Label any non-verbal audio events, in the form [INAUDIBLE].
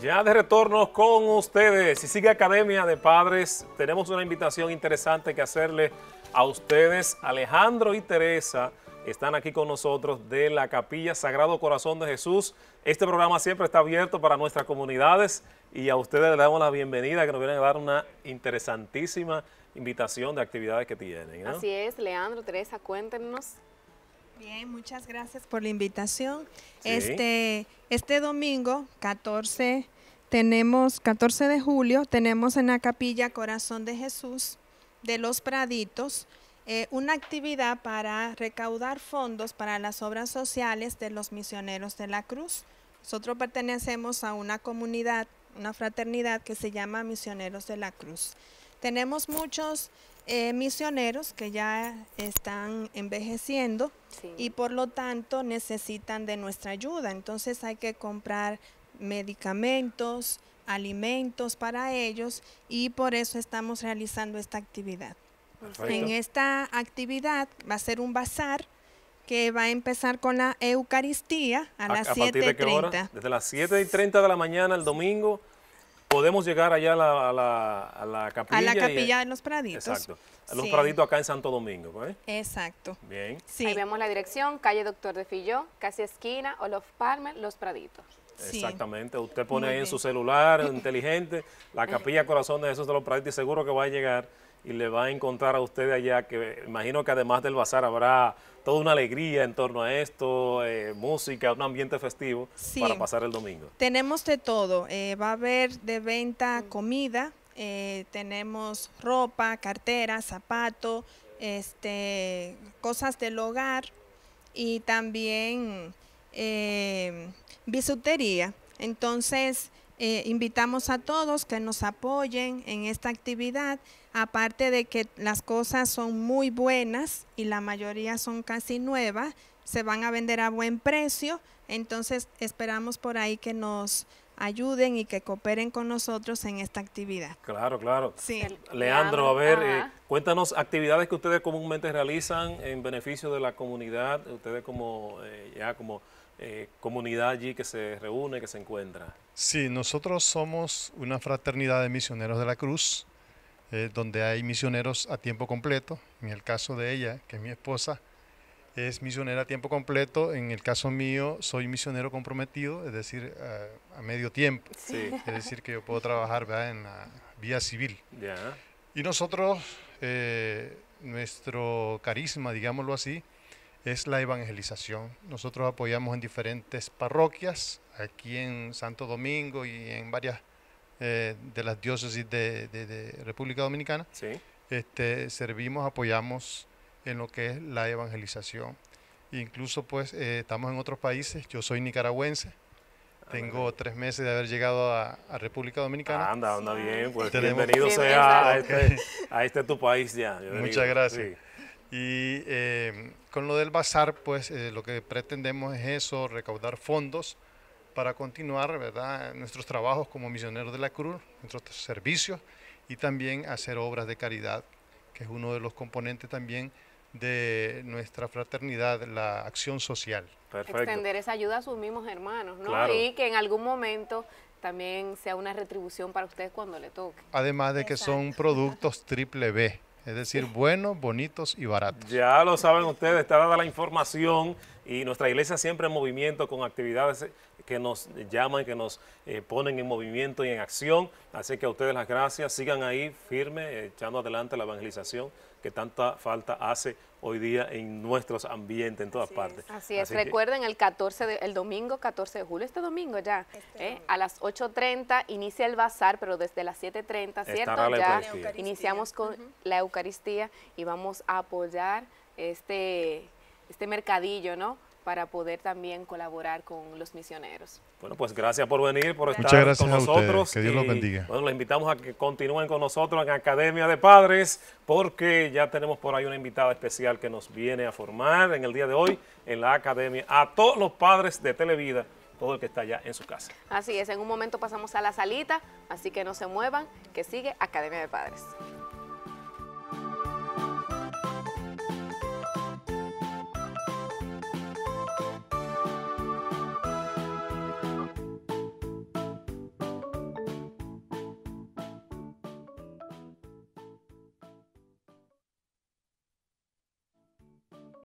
Ya de retorno con ustedes. Si sigue Academia de Padres, tenemos una invitación interesante que hacerle a ustedes. Alejandro y Teresa están aquí con nosotros de la Capilla Sagrado Corazón de Jesús. Este programa siempre está abierto para nuestras comunidades y a ustedes les damos la bienvenida que nos vienen a dar una interesantísima invitación de actividades que tienen. Así es, Leandro, Teresa, cuéntenos Bien, muchas gracias por la invitación. Este, este domingo, 14, tenemos, 14 de julio, tenemos en la capilla Corazón de Jesús de los Praditos eh, una actividad para recaudar fondos para las obras sociales de los misioneros de la cruz. Nosotros pertenecemos a una comunidad, una fraternidad que se llama Misioneros de la Cruz. Tenemos muchos eh, misioneros que ya están envejeciendo y por lo tanto necesitan de nuestra ayuda. Entonces hay que comprar medicamentos, alimentos para ellos y por eso estamos realizando esta actividad. En esta actividad va a ser un bazar que va a empezar con la Eucaristía a, las 7.30. De Desde las 7.30 de la mañana al domingo podemos llegar allá a la, a la, capilla. A la capilla de los Praditos. Exacto. los Praditos acá en Santo Domingo. Exacto. Bien. Sí. Ahí vemos la dirección, calle Doctor de Filló, casi esquina, Olof Palmer, Los Praditos. Exactamente, usted pone ahí en su celular [CLEARS THROAT] inteligente la capilla corazón de esos de los Praditos y seguro que va a llegar y le va a encontrar a usted allá, que imagino que además del bazar habrá toda una alegría en torno a esto, eh, música, un ambiente festivo para pasar el domingo. Tenemos de todo, eh, va a haber de venta comida, eh, tenemos ropa, cartera, zapato, este, cosas del hogar y también bisutería. Entonces, eh, invitamos a todos que nos apoyen en esta actividad, aparte de que las cosas son muy buenas y la mayoría son casi nuevas, se van a vender a buen precio, entonces esperamos por ahí que nos ayuden y que cooperen con nosotros en esta actividad. Claro, claro. Leandro, a ver, eh, cuéntanos actividades que ustedes comúnmente realizan en beneficio de la comunidad, ustedes como eh, ya como eh, comunidad allí que se reúne, que se encuentra. Sí, nosotros somos una fraternidad de misioneros de la Cruz, eh, donde hay misioneros a tiempo completo. En el caso de ella, que es mi esposa, es misionera a tiempo completo. En el caso mío, soy misionero comprometido, es decir, a, medio tiempo. Sí. Es decir, que yo puedo trabajar en la vía civil. Y nosotros, eh, nuestro carisma, digámoslo así, es la evangelización. Nosotros apoyamos en diferentes parroquias, aquí en Santo Domingo y en varias eh, de las diócesis de, República Dominicana. Sí. Este, servimos, apoyamos en lo que es la evangelización. Incluso pues eh, estamos en otros países, yo soy nicaragüense, ah, tengo tres meses de haber llegado a, República Dominicana. anda, anda bien, pues bienvenido sea este, a este, tu país ya. Muchas gracias. Y em, con lo del bazar, pues eh, lo que pretendemos es eso, recaudar fondos para continuar ¿verdad? nuestros trabajos como misioneros de la Cruz, nuestros servicios y también hacer obras de caridad, que es uno de los componentes también de nuestra fraternidad, la acción social. Extender esa ayuda a sus mismos hermanos, ¿no? Y que en algún momento también sea una retribución para ustedes cuando le toque. Además de que son productos triple B. Es decir, buenos, bonitos y baratos. Ya lo saben ustedes, está dada la información y nuestra iglesia siempre en movimiento con actividades que nos llaman, que nos eh, ponen en movimiento y en acción. Así que a ustedes las gracias, sigan ahí firme, echando adelante la evangelización que tanta falta hace hoy día en nuestros ambientes, en todas partes. así, es, recuerden el 14 el domingo 14 de julio, este domingo ya, este ¿eh? a las 8.30 inicia el bazar, pero desde las 7.30, ¿cierto? ya iniciamos con la Eucaristía y vamos a apoyar este este mercadillo, ¿no? para poder también colaborar con los misioneros. Bueno, pues gracias por venir, por estar gracias con nosotros. Que Dios los eh, bendiga. bueno, les invitamos a que continúen con nosotros en Academia de Padres, porque ya tenemos por ahí una invitada especial que nos viene a formar en el día de hoy en la Academia a todos los padres de Televida, todo el que está allá en su casa. Así es, en un momento pasamos a la salita, así que no se muevan, que sigue Academia de Padres.